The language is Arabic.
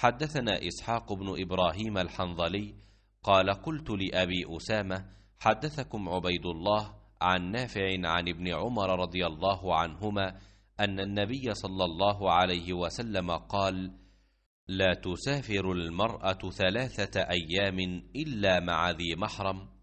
حدثنا إسحاق بن إبراهيم الحنظلي قال قلت لأبي أسامة حدثكم عبيد الله عن نافع عن ابن عمر رضي الله عنهما أن النبي صلى الله عليه وسلم قال لا تسافر المرأة ثلاثة أيام إلا مع ذي محرم